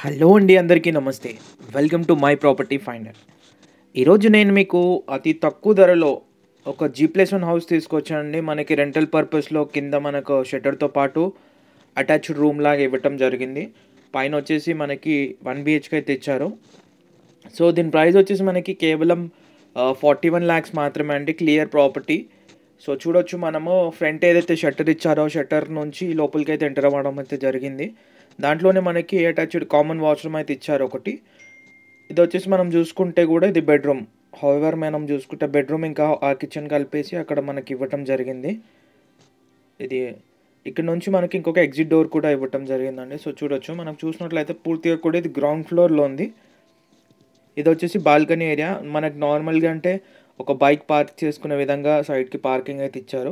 hello అండి అందరికీ నమస్తే welcome to my property finer ఈరోజు నేను మీకు అతి తక్కువ ధరలో ఒక జీ ప్లస్ వన్ హౌస్ తీసుకొచ్చానండి మనకి రెంటల్ పర్పస్లో కింద మనకు షట్టర్తో పాటు అటాచ్డ్ రూమ్ లాగా ఇవ్వటం జరిగింది పైన వచ్చేసి మనకి వన్ బిహెచ్కే తెచ్చారు సో దీని ప్రైస్ వచ్చేసి మనకి కేవలం ఫార్టీ వన్ ల్యాక్స్ మాత్రమే అండి క్లియర్ ప్రాపర్టీ సో చూడొచ్చు మనము ఫ్రంట్ ఏదైతే షట్టర్ ఇచ్చారో షట్టర్ నుంచి లోపలికి అయితే ఎంటర్ అవ్వడం అయితే జరిగింది దాంట్లోనే మనకి అటాచ్డ్ కామన్ వాష్రూమ్ అయితే ఇచ్చారు ఒకటి ఇది వచ్చేసి మనం చూసుకుంటే కూడా ఇది బెడ్రూమ్ హౌవర్ మనం చూసుకుంటే బెడ్రూమ్ ఇంకా ఆ కిచెన్ కలిపేసి అక్కడ మనకి ఇవ్వటం జరిగింది ఇది ఇక్కడ నుంచి మనకి ఇంకొక ఎగ్జిట్ డోర్ కూడా ఇవ్వటం జరిగిందండి సో చూడొచ్చు మనం చూసినట్లయితే పూర్తిగా కూడా ఇది గ్రౌండ్ ఫ్లోర్లో ఉంది ఇది వచ్చేసి బాల్కనీ ఏరియా మనకు నార్మల్గా అంటే ఒక బైక్ పార్క్ చేసుకునే విధంగా సైడ్కి పార్కింగ్ అయితే ఇచ్చారు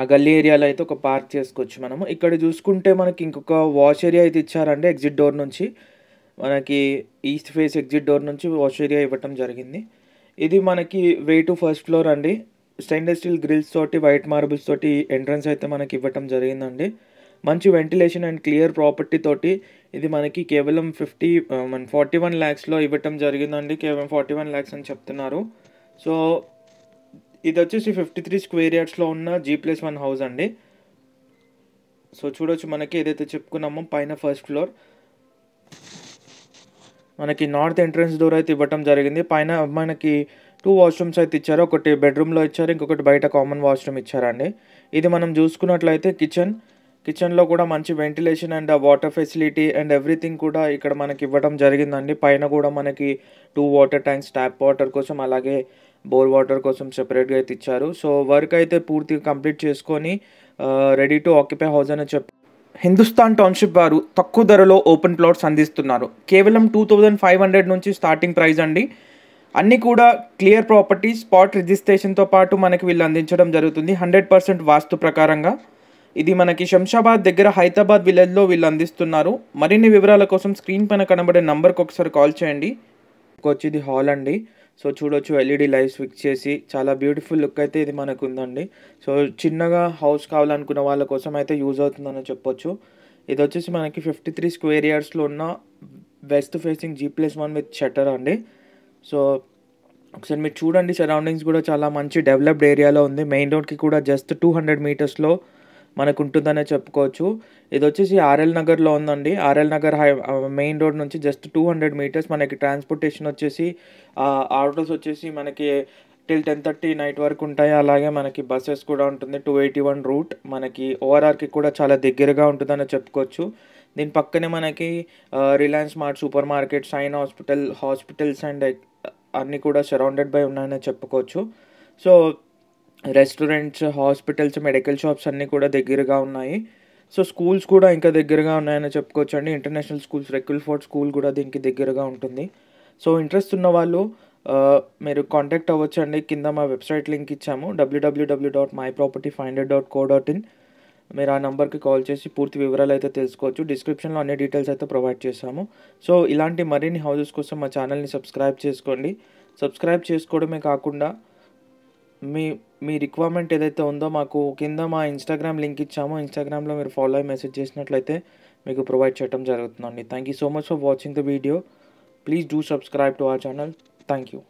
ఆ గల్లీ ఏరియాలో అయితే ఒక పార్క్ చేసుకోవచ్చు మనము ఇక్కడ చూసుకుంటే మనకి ఇంకొక వాష్ ఏరియా అయితే ఇచ్చారండి ఎగ్జిట్ డోర్ నుంచి మనకి ఈస్ట్ ఫేస్ ఎగ్జిట్ డోర్ నుంచి వాష్ ఏరియా ఇవ్వటం జరిగింది ఇది మనకి వే టు ఫస్ట్ ఫ్లోర్ అండి స్టెయిన్లెస్ స్టీల్ గ్రిల్స్ తోటి వైట్ మార్బుల్స్ తోటి ఎంట్రన్స్ అయితే మనకి ఇవ్వటం జరిగిందండి మంచి వెంటిలేషన్ అండ్ క్లియర్ ప్రాపర్టీ తోటి ఇది మనకి కేవలం ఫిఫ్టీ ఫార్టీ వన్ ల్యాక్స్లో ఇవ్వటం జరిగిందండి కేవలం ఫార్టీ వన్ ల్యాక్స్ అని చెప్తున్నారు సో ఇది వచ్చేసి ఫిఫ్టీ త్రీ స్క్వేర్ యార్డ్స్లో ఉన్న జీ ప్లస్ వన్ హౌస్ అండి సో చూడొచ్చు మనకి ఏదైతే చెప్పుకున్నామో పైన ఫస్ట్ ఫ్లోర్ మనకి నార్త్ ఎంట్రన్స్ డోర్ అయితే ఇవ్వటం జరిగింది పైన మనకి టూ వాష్రూమ్స్ అయితే ఇచ్చారు ఒకటి బెడ్రూమ్లో ఇచ్చారు ఇంకొకటి బయట కామన్ వాష్రూమ్ ఇచ్చారండి ఇది మనం చూసుకున్నట్లయితే కిచెన్ కిచెన్లో కూడా మంచి ventilation and water facility and everything కూడా ఇక్కడ మనకి ఇవ్వడం జరిగిందండి పైన కూడా మనకి two water tanks tap water కోసం అలాగే బోర్ వాటర్ కోసం సెపరేట్గా అయితే ఇచ్చారు సో వర్క్ అయితే పూర్తిగా కంప్లీట్ చేసుకొని రెడీ టు ఆక్యుపై హౌస్ అని చెప్పి హిందుస్థాన్ టౌన్షిప్ వారు తక్కువ ధరలో ఓపెన్ ప్లాట్స్ అందిస్తున్నారు కేవలం టూ థౌజండ్ ఫైవ్ హండ్రెడ్ నుంచి స్టార్టింగ్ ప్రైస్ అండి అన్నీ కూడా క్లియర్ ప్రాపర్టీ స్పాట్ రిజిస్ట్రేషన్తో పాటు మనకి వీళ్ళు అందించడం జరుగుతుంది హండ్రెడ్ పర్సెంట్ వాస్తు ప్రకారంగా ఇది మనకి శంషాబాద్ దగ్గర హైదరాబాద్ విలేజ్లో వీళ్ళు అందిస్తున్నారు మరిన్ని వివరాల కోసం స్క్రీన్ పైన కనబడే నంబర్కి ఒకసారి కాల్ చేయండి వచ్చేది హాల్ అండి సో చూడొచ్చు ఎల్ఈడి e లైట్స్ ఫిక్స్ చేసి చాలా బ్యూటిఫుల్ లుక్ అయితే ఇది మనకు ఉందండి సో చిన్నగా హౌస్ కావాలనుకున్న వాళ్ళ కోసం అయితే యూజ్ అవుతుందని చెప్పొచ్చు ఇది వచ్చేసి మనకి ఫిఫ్టీ త్రీ స్క్వేర్ ఇయర్స్లో ఉన్న west facing G plus one with shutter అండి సో ఒకసారి మీరు చూడండి సరౌండింగ్స్ కూడా చాలా మంచి డెవలప్డ్ ఏరియాలో ఉంది మెయిన్ రోడ్కి కూడా జస్ట్ టూ హండ్రెడ్ మీటర్స్లో మనకు ఉంటుందనే చెప్పుకోవచ్చు ఇది వచ్చేసి ఆర్ఎల్ నగర్లో ఉందండి RL Nagar high main road నుంచి జస్ట్ టూ హండ్రెడ్ మీటర్స్ మనకి ట్రాన్స్పోర్టేషన్ వచ్చేసి ఆటోస్ వచ్చేసి మనకి టిల్ టెన్ థర్టీ నైట్ వరకు ఉంటాయి అలాగే మనకి బస్సెస్ కూడా ఉంటుంది టూ ఎయిటీ వన్ రూట్ మనకి ఓఆర్ఆర్కి కూడా చాలా దగ్గరగా ఉంటుందని చెప్పుకోవచ్చు దీని పక్కనే మనకి రిలయన్స్ మార్ట్ సూపర్ మార్కెట్ సైన్ హాస్పిటల్ హాస్పిటల్స్ అండ్ అన్నీ కూడా సరౌండెడ్ బై ఉన్నాయని చెప్పుకోవచ్చు so restaurants hospitals medical shops అన్నీ కూడా దగ్గరగా ఉన్నాయి సో స్కూల్స్ కూడా ఇంకా దగ్గరగా ఉన్నాయని చెప్పుకోవచ్చు అండి ఇంటర్నేషనల్ స్కూల్స్ రెక్యుల్ ఫోర్ట్ స్కూల్ కూడా దీనికి దగ్గరగా ఉంటుంది సో ఇంట్రెస్ట్ ఉన్న వాళ్ళు మీరు కాంటాక్ట్ అవ్వచ్చు అండి కింద మా వెబ్సైట్ లింక్ ఇచ్చాము డబ్ల్యూడబ్ల్యూడబ్ల్యూ dot my property hundred dot co dot in మీరు ఆ నెంబర్కి కాల్ చేసి పూర్తి వివరాలు అయితే తెలుసుకోవచ్చు డిస్క్రిప్షన్లో అన్ని డీటెయిల్స్ అయితే ప్రొవైడ్ చేసాము సో ఇలాంటి మరిన్ని హౌజెస్ కోసం మా ఛానల్ని సబ్స్క్రైబ్ చేసుకోండి సబ్స్క్రైబ్ చేసుకోవడమే కాకుండా మీ మీ రిక్వైర్మెంట్ ఏదైతే ఉందో మాకు కింద మా ఇన్స్టాగ్రామ్ లింక్ ఇచ్చామో ఇన్స్టాగ్రామ్లో మీరు ఫాలో అయ్యి మెసేజ్ చేసినట్లయితే మీకు ప్రొవైడ్ చేయడం జరుగుతుందండి thank you so much for watching the video please do subscribe to our channel thank you